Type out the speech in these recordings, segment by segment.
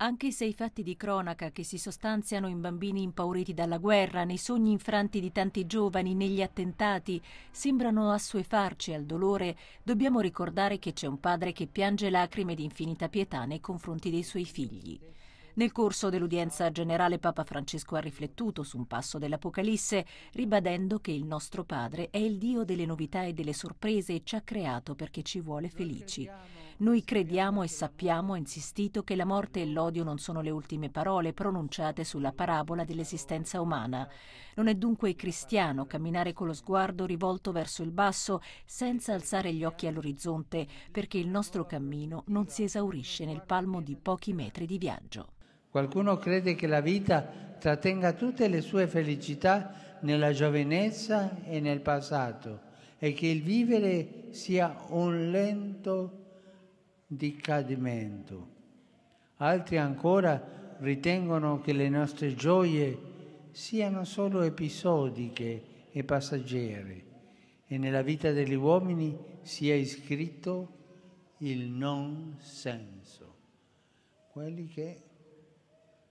Anche se i fatti di cronaca che si sostanziano in bambini impauriti dalla guerra, nei sogni infranti di tanti giovani, negli attentati, sembrano assuefarci al dolore, dobbiamo ricordare che c'è un padre che piange lacrime di infinita pietà nei confronti dei suoi figli. Nel corso dell'udienza generale Papa Francesco ha riflettuto su un passo dell'Apocalisse, ribadendo che il nostro Padre è il Dio delle novità e delle sorprese e ci ha creato perché ci vuole felici. Noi crediamo e sappiamo, ha insistito, che la morte e l'odio non sono le ultime parole pronunciate sulla parabola dell'esistenza umana. Non è dunque cristiano camminare con lo sguardo rivolto verso il basso senza alzare gli occhi all'orizzonte, perché il nostro cammino non si esaurisce nel palmo di pochi metri di viaggio. Qualcuno crede che la vita trattenga tutte le sue felicità nella giovinezza e nel passato e che il vivere sia un lento di cadimento. Altri ancora ritengono che le nostre gioie siano solo episodiche e passaggere e nella vita degli uomini sia iscritto il non senso. Quelli che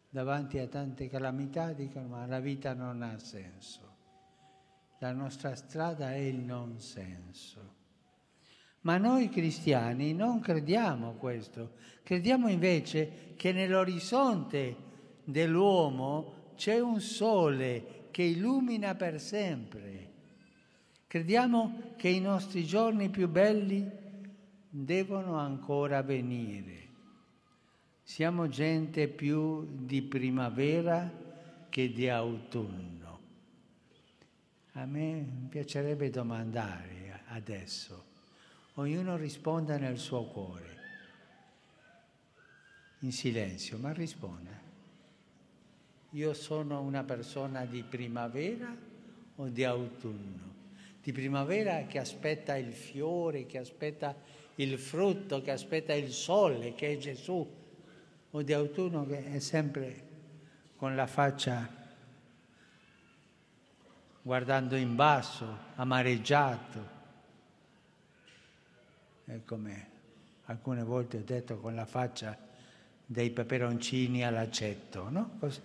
davanti a tante calamità dicono ma la vita non ha senso. La nostra strada è il non senso. Ma noi cristiani non crediamo questo, crediamo invece che nell'orizzonte dell'uomo c'è un sole che illumina per sempre. Crediamo che i nostri giorni più belli devono ancora venire. Siamo gente più di primavera che di autunno. A me piacerebbe domandare adesso ognuno risponda nel suo cuore, in silenzio, ma risponda. Io sono una persona di primavera o di autunno? Di primavera che aspetta il fiore, che aspetta il frutto, che aspetta il sole, che è Gesù, o di autunno che è sempre con la faccia guardando in basso, amareggiato come alcune volte ho detto, con la faccia dei peperoncini all'accetto, no? Così.